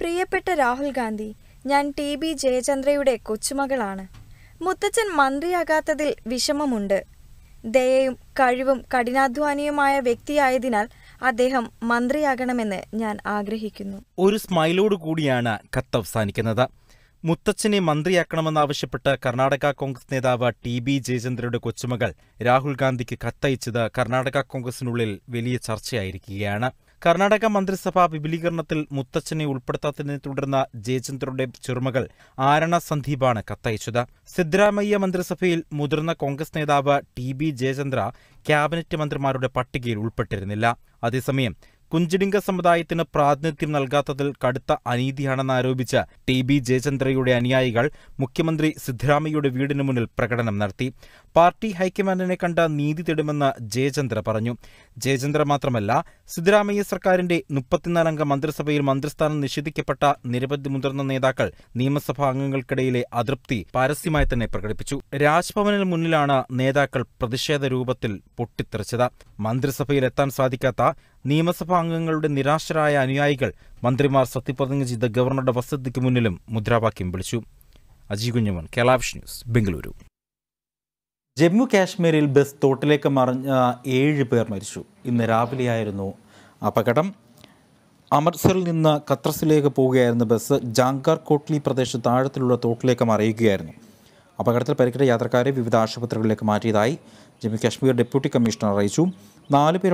പ്രിയപ്പെട്ട രാഹുൽ ഗാന്ധി ഞാൻ T B ജയചന്ദ്രയുടെ കൊച്ചുമകളാണ് മുത്തച്ഛൻ മന്ത്രിയാകാത്തതിൽ വിഷമമുണ്ട് ദയയും കഴിവും കഠിനാധ്വാനിയുമായ വ്യക്തിയായതിനാൽ അദ്ദേഹം മന്ത്രിയാകണമെന്ന് ഞാൻ ആഗ്രഹിക്കുന്നു ഒരു സ്മൈലോട് കൂടിയാണ് കത്ത് അവസാനിക്കുന്നത് മുത്തച്ഛനെ മന്ത്രിയാക്കണമെന്നാവശ്യപ്പെട്ട് കർണാടക കോൺഗ്രസ് നേതാവ് ടി ബി ജയചന്ദ്രയുടെ കൊച്ചുമകൾ രാഹുൽ ഗാന്ധിക്ക് കത്തയച്ചത് കർണാടക കോൺഗ്രസിനുള്ളിൽ വലിയ ചർച്ചയായിരിക്കുകയാണ് കർണാടക മന്ത്രിസഭാ വിപുലീകരണത്തിൽ മുത്തച്ഛനെ ഉൾപ്പെടുത്താത്തതിനെ തുടർന്ന ജയചന്ദ്രയുടെ ചെറുമകൾ ആരണ സന്ദീപാണ് കത്തയച്ചത് സിദ്ധരാമയ്യ മന്ത്രിസഭയിൽ മുതിർന്ന കോൺഗ്രസ് നേതാവ് ടി ബി ജയചന്ദ്ര ക്യാബിനറ്റ് മന്ത്രിമാരുടെ പട്ടികയിൽ ഉൾപ്പെട്ടിരുന്നില്ല അതേസമയം കുഞ്ചിടിംഗ സമുദായത്തിന് പ്രാതിനിധ്യം നൽകാത്തതിൽ കടുത്ത അനീതിയാണെന്ന് ടി ബി ജയചന്ദ്രയുടെ അനുയായികൾ മുഖ്യമന്ത്രി സിദ്ധരാമയ്യയുടെ വീടിന് മുന്നിൽ പ്രകടനം നടത്തി പാർട്ടി ഹൈക്കമാൻഡിനെ കണ്ട നീതി തേടുമെന്ന് ജയചന്ദ്ര പറഞ്ഞു ജയചന്ദ്ര മാത്രമല്ല സിദ്ധരാമയ്യ സർക്കാരിന്റെ മുപ്പത്തിനാലംഗ മന്ത്രിസഭയിൽ മന്ത്രിസ്ഥാനം നിഷേധിക്കപ്പെട്ട നിരവധി മുതിർന്ന നേതാക്കൾ നിയമസഭാ അംഗങ്ങൾക്കിടയിലെ അതൃപ്തി പരസ്യമായി തന്നെ പ്രകടിപ്പിച്ചു രാജ്ഭവനിന് മുന്നിലാണ് നേതാക്കൾ പ്രതിഷേധ രൂപത്തിൽ പൊട്ടിത്തെറിച്ചത് മന്ത്രിസഭയിലെത്താൻ സാധിക്കാത്ത നിയമസഭാ അംഗങ്ങളുടെ നിരാശരായ അനുയായികൾ മന്ത്രിമാർ സത്യപ്രതിജ്ഞ ചെയ്ത ഗവർണറുടെ വസതിക്ക് മുന്നിലും മുദ്രാവാക്യം വിളിച്ചു അജി കുഞ്ഞമൻ കേലാവിഷ് ന്യൂസ് ബംഗളൂരു ജമ്മു കാശ്മീരിൽ ബസ് തോട്ടിലേക്ക് മറിഞ്ഞ ഏഴ് പേർ മരിച്ചു ഇന്ന് രാവിലെയായിരുന്നു അപകടം അമൃത്സറിൽ നിന്ന് കത്രസിലേക്ക് പോവുകയായിരുന്ന ബസ് ജാങ്കാർ കോട്ട്ലി പ്രദേശത്ത് താഴത്തിലുള്ള തോട്ടിലേക്ക് മറിയുകയായിരുന്നു അപകടത്തിൽ പരിക്കേറ്റ യാത്രക്കാരെ വിവിധ ആശുപത്രികളിലേക്ക് മാറ്റിയതായി ജമ്മു കാശ്മീർ ഡെപ്യൂട്ടി കമ്മീഷണർ അറിയിച്ചു നാല് പേരുടെ